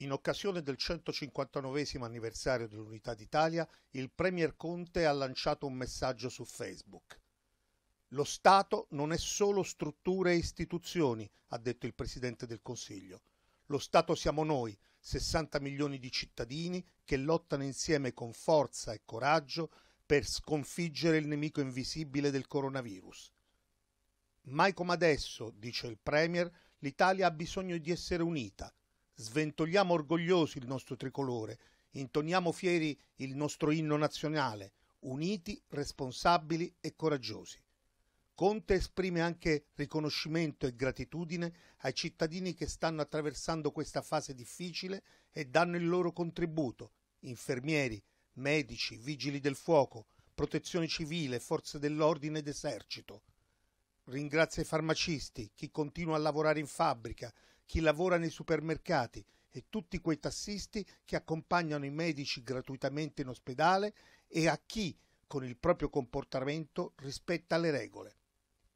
In occasione del 159 anniversario dell'Unità d'Italia, il Premier Conte ha lanciato un messaggio su Facebook. Lo Stato non è solo strutture e istituzioni, ha detto il Presidente del Consiglio. Lo Stato siamo noi, 60 milioni di cittadini che lottano insieme con forza e coraggio per sconfiggere il nemico invisibile del coronavirus. Mai come adesso, dice il Premier, l'Italia ha bisogno di essere unita, Sventoliamo orgogliosi il nostro tricolore, intoniamo fieri il nostro inno nazionale, uniti, responsabili e coraggiosi. Conte esprime anche riconoscimento e gratitudine ai cittadini che stanno attraversando questa fase difficile e danno il loro contributo, infermieri, medici, vigili del fuoco, protezione civile, forze dell'ordine ed esercito. Ringrazia i farmacisti, chi continua a lavorare in fabbrica, chi lavora nei supermercati e tutti quei tassisti che accompagnano i medici gratuitamente in ospedale e a chi con il proprio comportamento rispetta le regole.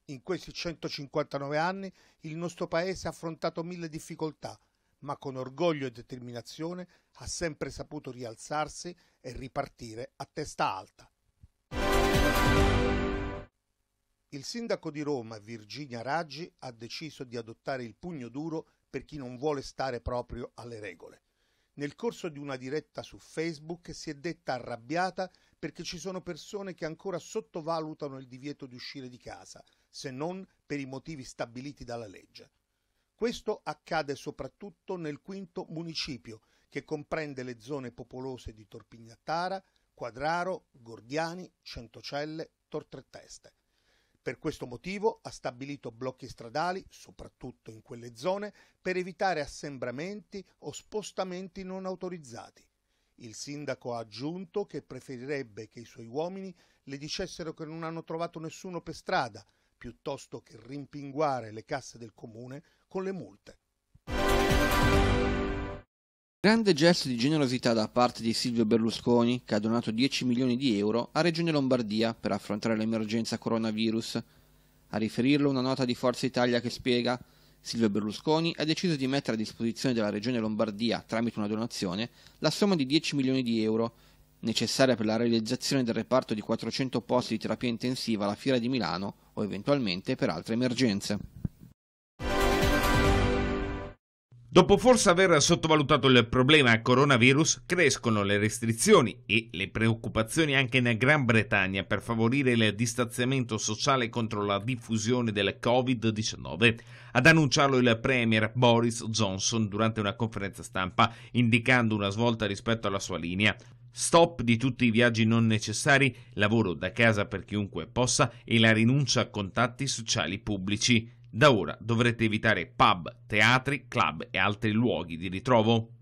In questi 159 anni il nostro Paese ha affrontato mille difficoltà, ma con orgoglio e determinazione ha sempre saputo rialzarsi e ripartire a testa alta. Il sindaco di Roma, Virginia Raggi, ha deciso di adottare il pugno duro per chi non vuole stare proprio alle regole. Nel corso di una diretta su Facebook si è detta arrabbiata perché ci sono persone che ancora sottovalutano il divieto di uscire di casa, se non per i motivi stabiliti dalla legge. Questo accade soprattutto nel quinto municipio, che comprende le zone popolose di Torpignattara, Quadraro, Gordiani, Centocelle, Tortreteste. Per questo motivo ha stabilito blocchi stradali, soprattutto in quelle zone, per evitare assembramenti o spostamenti non autorizzati. Il sindaco ha aggiunto che preferirebbe che i suoi uomini le dicessero che non hanno trovato nessuno per strada, piuttosto che rimpinguare le casse del comune con le multe. Grande gesto di generosità da parte di Silvio Berlusconi, che ha donato 10 milioni di euro a Regione Lombardia per affrontare l'emergenza coronavirus. A riferirlo una nota di Forza Italia che spiega Silvio Berlusconi ha deciso di mettere a disposizione della Regione Lombardia, tramite una donazione, la somma di 10 milioni di euro, necessaria per la realizzazione del reparto di 400 posti di terapia intensiva alla Fiera di Milano o eventualmente per altre emergenze. Dopo forse aver sottovalutato il problema coronavirus, crescono le restrizioni e le preoccupazioni anche in Gran Bretagna per favorire il distanziamento sociale contro la diffusione del Covid-19, ad annunciarlo il Premier Boris Johnson durante una conferenza stampa, indicando una svolta rispetto alla sua linea. Stop di tutti i viaggi non necessari, lavoro da casa per chiunque possa e la rinuncia a contatti sociali pubblici. Da ora dovrete evitare pub, teatri, club e altri luoghi di ritrovo.